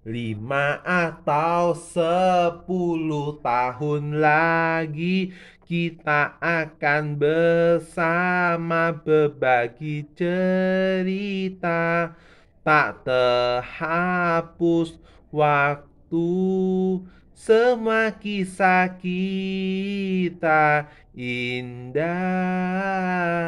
Lima atau sepuluh tahun lagi kita akan bersama berbagi cerita Tak terhapus waktu semua kisah kita indah